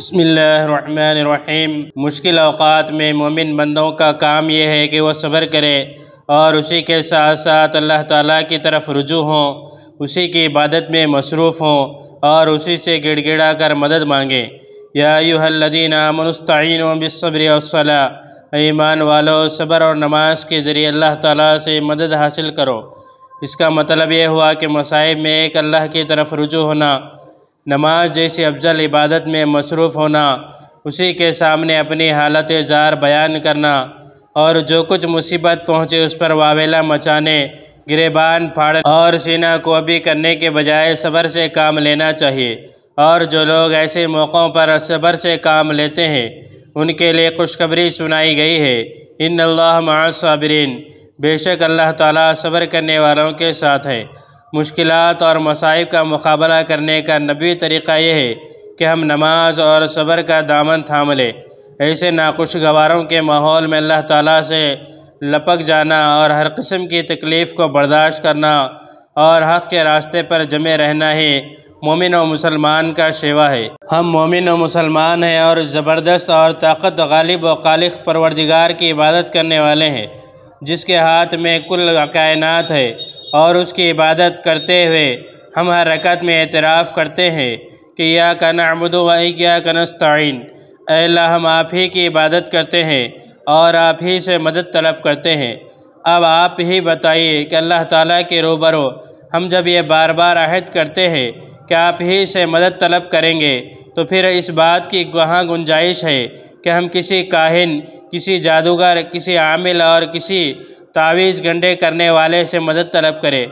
बसमीम मुश्किल अवकात में मोमिन बंदों का काम यह है कि वह सब्र करे और उसी के साथ साथ अल्लाह ताला की तरफ रुजू हों उसी की इबादत में मसरूफ़ हों और उसी से गिड़गिड़ा कर मदद मांगें यादीना मनस्तिन बसब्र ईमान वालो सब्र और नमाज के ज़रिए अल्लाह ताला से मदद हासिल करो इसका मतलब यह हुआ कि मसाइब में एक अल्लाह की तरफ रुजू होना नमाज जैसी अफजल इबादत में मसरूफ़ होना उसी के सामने अपनी हालत जार बयान करना और जो कुछ मुसीबत पहुँचे उस पर वावेला मचाने गिरेबान फाड़ और सीना कोबी करने के बजाय सब्र से काम लेना चाहिए और जो लोग ऐसे मौक़ों पर सब्र से काम लेते हैं उनके लिए खुशखबरी सुनाई गई है इन अल्लाह मासबरीन बेशक अल्लाह ताला सब्र करने वालों के साथ है मुश्किल और मसाइब का मुकाबला करने का नबी तरीक़ा यह है कि हम नमाज और सब्र का दामन थाम लें ऐसे नाखुशगवारों के माहौल में अल्लाह ताला से लपक जाना और हर किस्म की तकलीफ़ को बर्दाश्त करना और हक़ के रास्ते पर जमे रहना ही मोमिन और मुसलमान का शेवा है हम मोमिन और मुसलमान हैं और ज़बरदस्त और ताकत गालिब व खालिक परवरदिगार की इबादत करने वाले हैं जिसके हाथ में कुल कायनात है और उसकी इबादत करते हुए हम हर रकत में एतराफ़ करते हैं कि या का नामद वही क्या कनस्तान अल्लाह हम आप ही की इबादत करते हैं और आप ही से मदद तलब करते हैं अब आप ही बताइए कि अल्लाह ताला के रूबरो हम जब ये बार बार आहद करते हैं कि आप ही से मदद तलब करेंगे तो फिर इस बात की कहाँ गुंजाइश है कि हम किसी काहिन किसी जादूगर किसी आमिल और किसी तावीज़ गंडे करने वाले से मदद तलब करें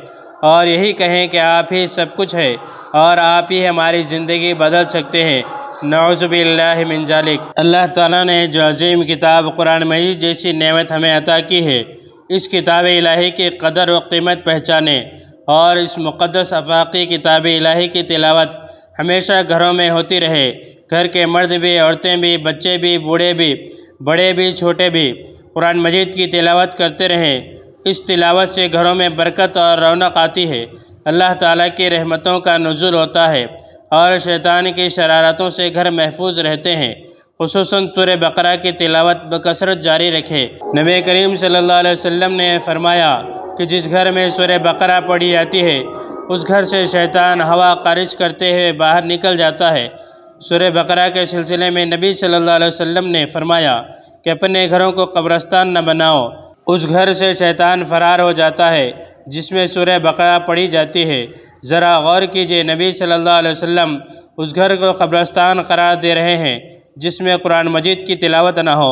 और यही कहें कि आप ही सब कुछ है और आप ही हमारी ज़िंदगी बदल सकते हैं नौज़बिल्लाजालिक अल्लाह ताला ने जो अजीम किताब कुरान मजीद जैसी नेमत हमें अता की है इस किताब इलाही की कदर व कीमत पहचाने और इस मुक़दस अफाक़ी किताब इलाही की तिलावत हमेशा घरों में होती रहे घर के मर्द भी औरतें भी बच्चे भी बूढ़े भी बड़े भी छोटे भी कुरान मजीद की तिलावत करते रहें इस तिलावत से घरों में बरकत और रौनक आती है अल्लाह ताला की रहमतों का नज़ुल होता है और शैतान की शरारतों से घर महफूज रहते हैं खसूस सुर बकरा की तिलावत बकसरत जारी रखे नबी करीम सल्लल्लाहु अलैहि वसल्लम ने फरमाया कि जिस घर में सुर बकरा पढ़ी जाती है उस घर से शैतान हवा खारिज करते हुए बाहर निकल जाता है सुर बकरा के सिलसिले में नबी सल्लल्लाहु अलैहि वसल्लम ने फरमाया कि अपने घरों को कब्रस्तान न बनाओ उस घर से शैतान फरार हो जाता है जिसमें सूर्य बकरा पढ़ी जाती है ज़रा गौर कीजिए नबी सल्लल्लाहु अलैहि वसल्लम उस घर को कब्रस्तान करार दे रहे हैं जिसमें कुरान मजीद की तिलावत ना हो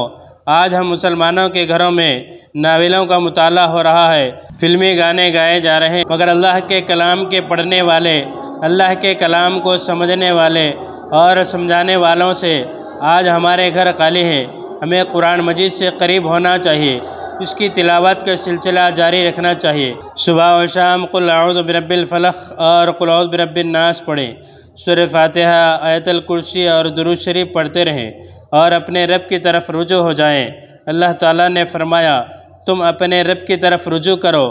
आज हम मुसलमानों के घरों में नावलों का मुताल हो रहा है फिल्मी गाने गाए जा रहे हैं मगर अल्लाह के कलाम के पढ़ने वाले अल्लाह के कलाम को समझने वाले और समझाने वालों से आज हमारे घर खाली हैं हमें कुरान मजीद से करीब होना चाहिए इसकी तिलावत का सिलसिला जारी रखना चाहिए सुबह और शाम कुलबरबलफ़लख और कुलबरबनास पढ़ें सुर फातहा आयतल कुर्सी और दुरुज शरीफ पढ़ते रहें और अपने रब की तरफ रुजू हो जाएं। अल्लाह ताला ने फरमाया तुम अपने रब की तरफ रुजू करो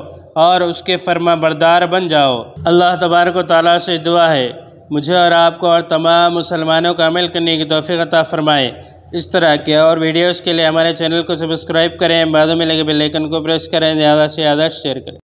और उसके फर्मा बरदार बन जाओ अल्लाह तबारक तला से दुआ है मुझे और आपको और तमाम मुसलमानों का अमल करने की तोफ़ी अता फ़रमाए इस तरह के और वीडियोस के लिए हमारे चैनल को सब्सक्राइब करें बाद में लगे बेल आइकन को प्रेस करें ज़्यादा से ज़्यादा शेयर करें